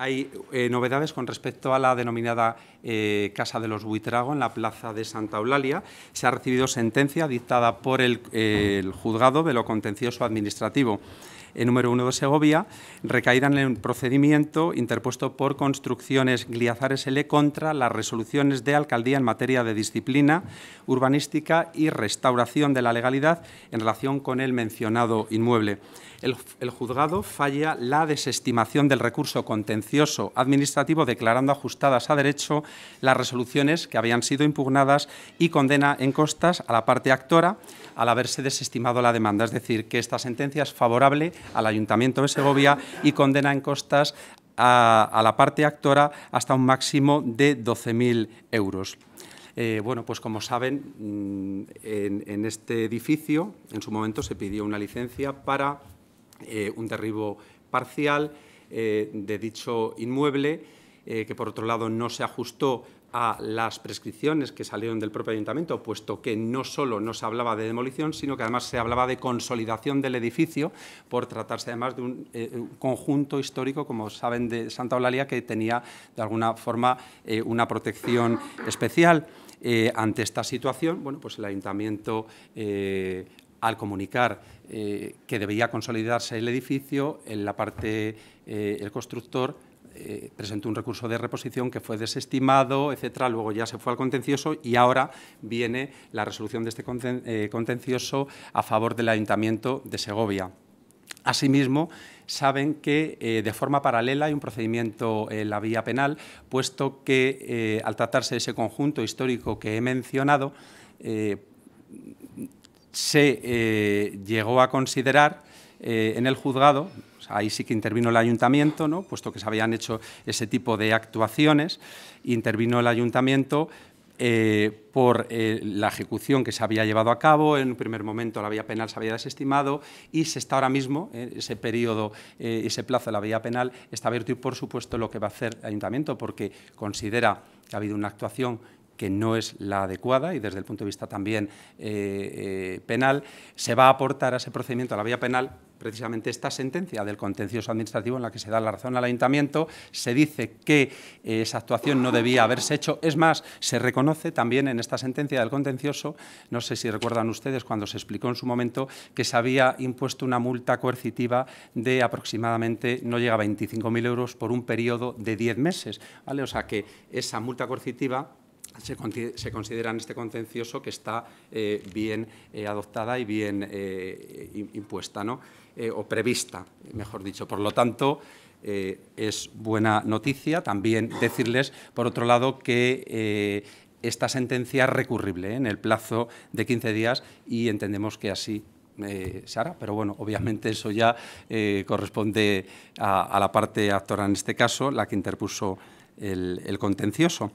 Hay eh, novedades con respecto a la denominada eh, Casa de los Buitrago en la Plaza de Santa Eulalia. Se ha recibido sentencia dictada por el juzgado de lo contencioso administrativo. ...en eh, número 1 de Segovia, ...recaída en el procedimiento interpuesto por Construcciones Gliazares L contra las resoluciones de Alcaldía en materia de disciplina urbanística y restauración de la legalidad en relación con el mencionado inmueble. el juzgado falla la desestimación del recurso contencioso administrativo declarando ajustadas a derecho las resoluciones que habían sido impugnadas y condena en costas a la parte actora al haberse desestimado la demanda. Es decir, que esta sentencia es favorable al Ayuntamiento de Segovia y condena en costas a, la parte actora hasta un máximo de 12.000 euros. Eh, bueno, pues como saben, mm, en, este edificio en su momento se pidió una licencia para eh, un derribo parcial eh, de dicho inmueble, que por otro lado no se ajustó a las prescripciones que salieron del propio ayuntamiento, puesto que no solo no se hablaba de demolición, sino que además se hablaba de consolidación del edificio, por tratarse además de un, eh, conjunto histórico, como saben, de Santa Eulalia, que tenía de alguna forma eh, una protección especial. Eh, ante esta situación, bueno, pues el ayuntamiento al comunicar que debía consolidarse el edificio, en la parte, el constructor eh, presentó un recurso de reposición que fue desestimado, etcétera, luego ya se fue al contencioso y ahora viene la resolución de este eh, contencioso a favor del Ayuntamiento de Segovia. Asimismo, saben que eh, de forma paralela hay un procedimiento en la vía penal, puesto que al tratarse de ese conjunto histórico que he mencionado, se eh, llegó a considerar eh, en el juzgado, ahí sí que intervino el ayuntamiento, ¿no? puesto que se habían hecho ese tipo de actuaciones, intervino el ayuntamiento eh, por la ejecución que se había llevado a cabo. En un primer momento la vía penal se había desestimado y se está ahora mismo, ese periodo, ese plazo de la vía penal, está abierto y, por supuesto, lo que va a hacer el ayuntamiento, porque considera que ha habido una actuación que no es la adecuada y desde el punto de vista también eh, eh, penal, se va a aportar a ese procedimiento, a la vía penal, precisamente esta sentencia del contencioso administrativo en la que se da la razón al ayuntamiento, se dice que eh, esa actuación no debía haberse hecho. Es más, se reconoce también en esta sentencia del contencioso, no sé si recuerdan ustedes cuando se explicó en su momento que se había impuesto una multa coercitiva de aproximadamente, no llega a 25.000 euros por un periodo de 10 meses. ¿vale? O sea que esa multa coercitiva se, considera en este contencioso que está eh, bien eh, adoptada y bien eh, impuesta, ¿no? o prevista, mejor dicho. Por lo tanto, es buena noticia también decirles, por otro lado, que esta sentencia es recurrible en el plazo de 15 días y entendemos que así se hará, pero bueno, obviamente eso ya corresponde a, la parte actora en este caso, la que interpuso el contencioso.